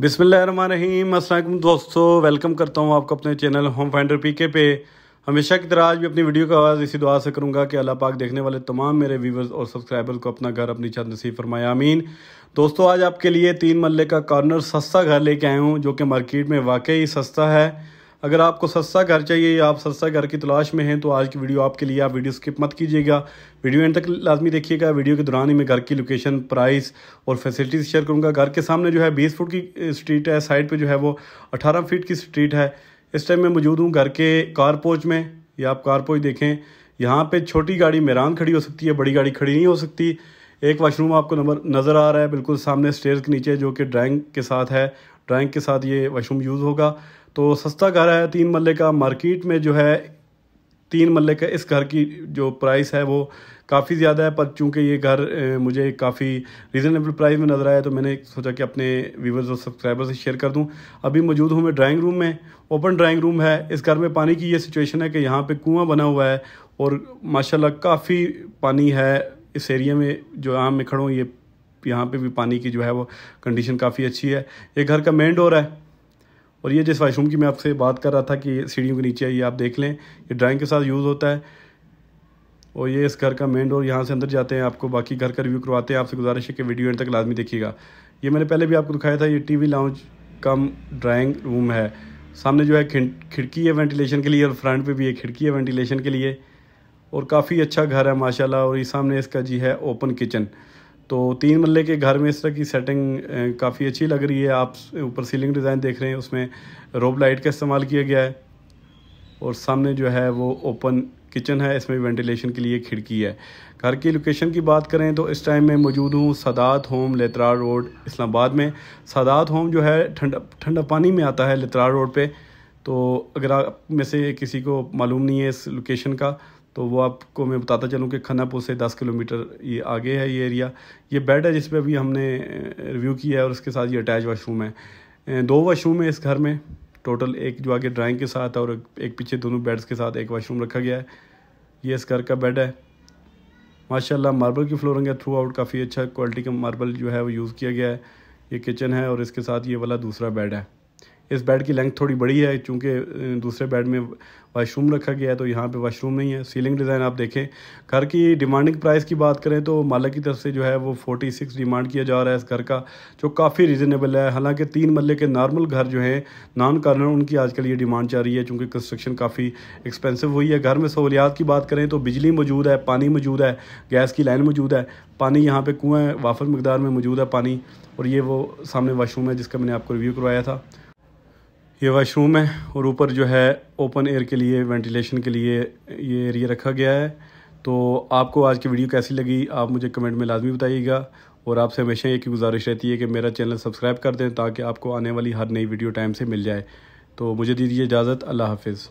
बिसमीम असलम दोस्तों वेलकम करता हूँ आपको अपने चैनल होम फाइंडर पीके पे हमेशा की तरह आज भी अपनी वीडियो का आवाज़ इसी दुआ से करूँगा कि अल्लाह पाक देखने वाले तमाम मेरे व्यूवर्स और सब्सक्राइबर्स को अपना घर अपनी छत नसीब फरमाया अमीन दोस्तों आज आपके लिए तीन मल्ले का कॉर्नर सस्ता घर लेके आया हूँ जो कि मार्केट में वाकई सस्ता है अगर आपको सस्ता घर चाहिए या आप सस्ता घर की तलाश में हैं तो आज की वीडियो आपके लिए आप वीडियो स्किप मत कीजिएगा वीडियो एंड तक लाजमी देखिएगा वीडियो के दौरान ही मैं घर की लोकेशन प्राइस और फैसिलिटीज़ शेयर करूँगा घर के सामने जो है बीस फुट की स्ट्रीट है साइड पर जो है वो अठारह फीट की स्ट्रीट है इस टाइम मैं मौजूद हूँ घर के कारपोच में या आप कारपोच देखें यहाँ पर छोटी गाड़ी मेरान खड़ी हो सकती है बड़ी गाड़ी खड़ी नहीं हो सकती एक वाशरूम आपको नंबर नज़र आ रहा है बिल्कुल सामने स्टेयर के नीचे जो कि ड्राइंग के साथ है ड्राइंग के साथ ये वाशरूम यूज़ होगा तो सस्ता घर है तीन मल्ले का मार्केट में जो है तीन मल्ले का इस घर की जो प्राइस है वो काफ़ी ज़्यादा है पर चूंकि ये घर मुझे काफ़ी रीज़नेबल प्राइस में नज़र आया तो मैंने सोचा कि अपने व्यूवर्स और सब्सक्राइबर से शेयर कर दूं अभी मौजूद हूं मैं ड्राइंग रूम में ओपन ड्राइंग रूम है इस घर में पानी की ये सिचुएशन है कि यहाँ पे कुआं बना हुआ है और माशाल्लाह काफ़ी पानी है इस एरिया में जो आम में खड़ों ये यहाँ पर भी पानी की जो है वो कंडीशन काफ़ी अच्छी है ये घर का मेन डोर है और ये जिस वाशरूम की मैं आपसे बात कर रहा था कि सीढ़ियों के नीचे ये आप देख लें ये ड्राइंग के साथ यूज़ होता है और ये इस घर का मेन डोर यहाँ से अंदर जाते हैं आपको बाकी घर का रिव्यू करवाते हैं आपसे गुजारिश है कि वीडियो एंड तक लाजमी देखिएगा ये मैंने पहले भी आपको दिखाया था ये वी लाउंज कम ड्राइंग रूम है सामने जो है खिड़की है वेंटिलेशन के लिए और फ्रंट पर भी एक खिड़की है वेंटिलेशन के लिए और काफ़ी अच्छा घर है माशाल्लाह और ये सामने इसका जी है ओपन किचन तो तीन मल्ले के घर में इस तरह की सेटिंग काफ़ी अच्छी लग रही है आप ऊपर सीलिंग डिज़ाइन देख रहे हैं उसमें रोब लाइट का इस्तेमाल किया गया है और सामने जो है वो ओपन किचन है इसमें वेंटिलेशन के लिए खिड़की है घर की लोकेशन की बात करें तो इस टाइम मैं मौजूद हूँ सदात होम लेतरा रोड इस्लामाबाद में सदात होम जो है ठंडा ठंडा पानी में आता है लेतरा रोड पे तो अगर आप में से किसी को मालूम नहीं है इस लोकेशन का तो वो आपको मैं बताता चलूँ कि खनापुर से दस किलोमीटर ये आगे है ये एरिया ये बेड है जिसपे अभी हमने रिव्यू किया है और उसके साथ ये अटैच वाशरूम है दो वाशरूम है इस घर में टोटल एक जो आगे ड्राइंग के साथ और एक पीछे दोनों बेड्स के साथ एक वाशरूम रखा गया है ये इस घर का बेड है माशाल्लाह मार्बल की फ्लोरिंग है थ्रू आउट काफ़ी अच्छा क्वालिटी का मार्बल जो है वो यूज़ किया गया है ये किचन है और इसके साथ ये वाला दूसरा बेड है इस बेड की लेंथ थोड़ी बड़ी है चूँकि दूसरे बेड में वाशरूम रखा गया है तो यहाँ पे वाशरूम नहीं है सीलिंग डिज़ाइन आप देखें घर की डिमांडिंग प्राइस की बात करें तो मालक की तरफ से जो है वो फोर्टी सिक्स डिमांड किया जा रहा है इस घर का जो काफ़ी रीज़नेबल है हालांकि तीन मल्ले के नॉर्मल घर जो हैं नॉन कॉर्नर उनकी आजकल ये डिमांड जा रही है चूँकि कंस्ट्रक्शन काफ़ी एक्सपेंसिव हुई है घर में सहूलियात की बात करें तो बिजली मौजूद है पानी मौजूद है गैस की लाइन मौजूद है पानी यहाँ पर कुएँ वाफर मकदार में मौजूद है पानी और ये वो सामने वाशरूम है जिसका मैंने आपको रिव्यू करवाया था ये वाशरूम है और ऊपर जो है ओपन एयर के लिए वेंटिलेशन के लिए ये एरिया रखा गया है तो आपको आज की वीडियो कैसी लगी आप मुझे कमेंट में लाजमी बताइएगा और आपसे हमेशा ये की गुजारिश रहती है कि मेरा चैनल सब्सक्राइब कर दें ताकि आपको आने वाली हर नई वीडियो टाइम से मिल जाए तो मुझे दीजिए इजाज़त अल्लाह हाफिज़